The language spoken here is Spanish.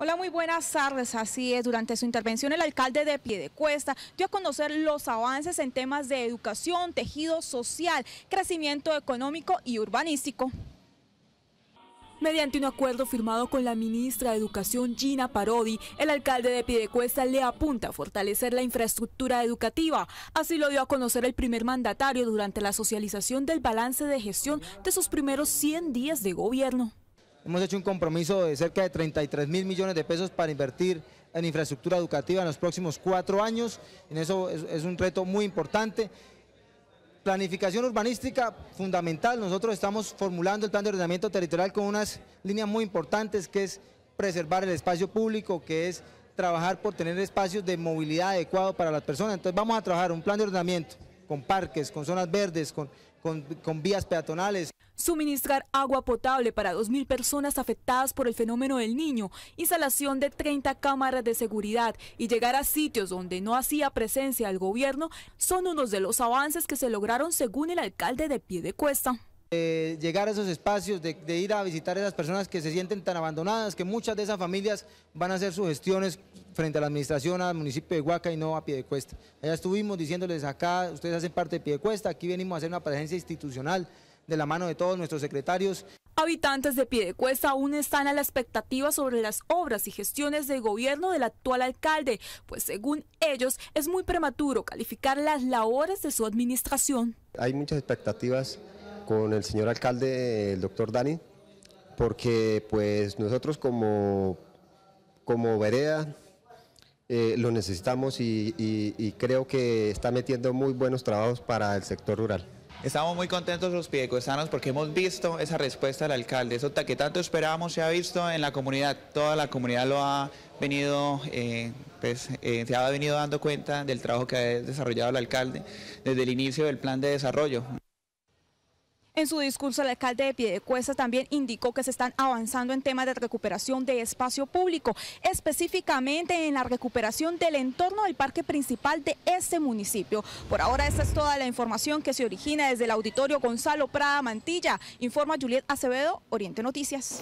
Hola, muy buenas tardes. Así es, durante su intervención el alcalde de Piedecuesta dio a conocer los avances en temas de educación, tejido social, crecimiento económico y urbanístico. Mediante un acuerdo firmado con la ministra de Educación Gina Parodi, el alcalde de Piedecuesta le apunta a fortalecer la infraestructura educativa. Así lo dio a conocer el primer mandatario durante la socialización del balance de gestión de sus primeros 100 días de gobierno. Hemos hecho un compromiso de cerca de 33 mil millones de pesos para invertir en infraestructura educativa en los próximos cuatro años. En eso es, es un reto muy importante. Planificación urbanística fundamental. Nosotros estamos formulando el plan de ordenamiento territorial con unas líneas muy importantes que es preservar el espacio público, que es trabajar por tener espacios de movilidad adecuado para las personas. Entonces vamos a trabajar un plan de ordenamiento con parques, con zonas verdes, con, vías peatonales. Suministrar agua potable para 2.000 personas afectadas por el fenómeno del niño, instalación de 30 cámaras de seguridad y llegar a sitios donde no hacía presencia el gobierno son unos de los avances que se lograron según el alcalde de Cuesta llegar a esos espacios, de, ir a visitar a esas personas que se sienten tan abandonadas, que muchas de esas familias van a hacer sus gestiones frente a la administración, al municipio de Huaca y no a Piedecuesta. Allá estuvimos diciéndoles acá, ustedes hacen parte de Piedecuesta, aquí venimos a hacer una presencia institucional de la mano de todos nuestros secretarios. Habitantes de Piedecuesta aún están a la expectativa sobre las obras y gestiones del gobierno del actual alcalde, pues según ellos es muy prematuro calificar las labores de su administración. Hay muchas expectativas con el señor alcalde, el doctor Dani, porque pues nosotros como, como vereda eh, lo necesitamos y, creo que está metiendo muy buenos trabajos para el sector rural. Estamos muy contentos los piedecuestanos porque hemos visto esa respuesta del alcalde, eso que tanto esperábamos se ha visto en la comunidad, toda la comunidad lo ha venido, eh, pues, eh, se ha venido dando cuenta del trabajo que ha desarrollado el alcalde desde el inicio del plan de desarrollo. En su discurso, el alcalde de Piedecuesta también indicó que se están avanzando en temas de recuperación de espacio público, específicamente en la recuperación del entorno del parque principal de este municipio. Por ahora, esta es toda la información que se origina desde el auditorio Gonzalo Prada Mantilla. Informa Juliet Acevedo, Oriente Noticias.